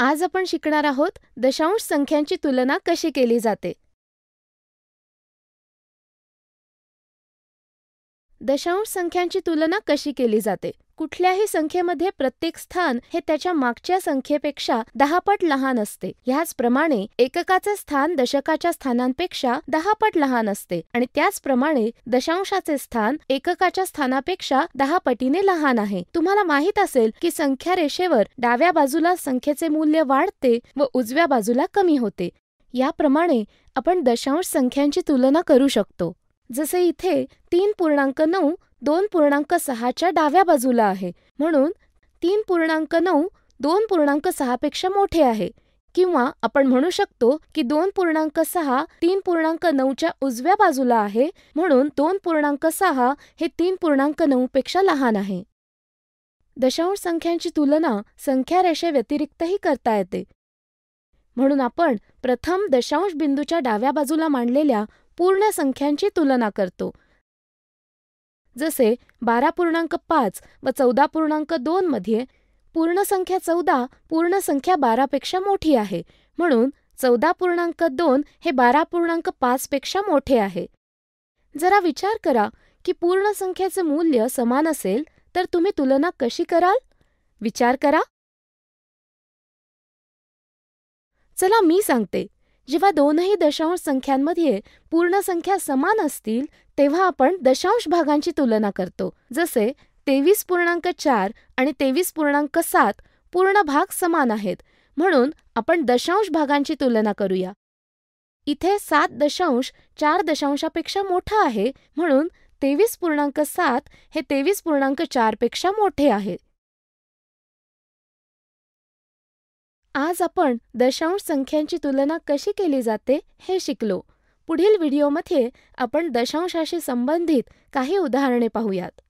आज आपण शिकणार आहोत दशांश संख्यांची तुलना कशी केली जाते दशांश संख्यांची तुलना कशी केली जाते कुठल्याही संख्येमध्ये प्रत्येक स्थान हे त्याच्या मागच्या संख्येपेक्षा पट लहान असते ह्याचप्रमाणे एककाचे स्थान दशकाच्या स्थानांपेक्षा पट लहान असते आणि त्याचप्रमाणे दशांशाचे स्थान एककाच्या स्थानापेक्षा दहा पटीने लहान आहे तुम्हाला माहित असेल की संख्या रेषेवर डाव्या बाजूला संख्येचे मूल्य वाढते व उजव्या बाजूला कमी होते याप्रमाणे आपण दशांश संख्यांची तुलना करू शकतो जसे इथे तीन पूर्णांक नऊ दोन पूर्णांक सहाच्या डाव्या बाजूला आहे म्हणून तीन पूर्णांक नऊ दोन पूर्णांक सहापेक्षा मोठे आहे किंवा आपण म्हणू शकतो की दोन पूर्णांक सहा तीन पूर्णांक नऊच्या उजव्या बाजूला आहे म्हणून दोन पूर्णांक सहा हे तीन पूर्णांक नऊ पेक्षा लहान आहे दशांश संख्यांची तुलना संख्या रेषे व्यतिरिक्तही करता येते म्हणून आपण प्रथम दशांश बिंदूच्या डाव्या बाजूला मांडलेल्या पूर्ण संख्यांची तुलना करतो जसे बारा पूर्णांक पाच व चौदा पूर्णांक दोन मध्ये पूर्णसंख्या चौदा पूर्णसंख्या बारापेक्षा मोठी आहे म्हणून चौदा पूर्णांक दोन हे बारा पूर्णांक पेक्षा मोठे आहे जरा विचार करा की पूर्णसंख्येचे मूल्य समान असेल तर तुम्ही तुलना कशी कराल विचार करा चला मी सांगते जेव्हा दोनही दशांश संख्यांमध्ये पूर्ण संख्या समान असतील तेव्हा आपण दशांश भागांची तुलना करतो जसे तेवीस पूर्णांक चार आणि तेवीस पूर्णांक सात पूर्ण भाग समान आहेत म्हणून आपण दशांश भागांची तुलना करूया इथे सात दशांश चार दशांशापेक्षा मोठा आहे म्हणून तेवीस पूर्णांक सात हे तेवीस पूर्णांक चारपेक्षा मोठे आहे आज आपण दशांश संख्यांची तुलना कशी केली जाते हे शिकलो पुढील व्हिडिओमध्ये आपण दशांशाशी संबंधित काही उदाहरणे पाहूयात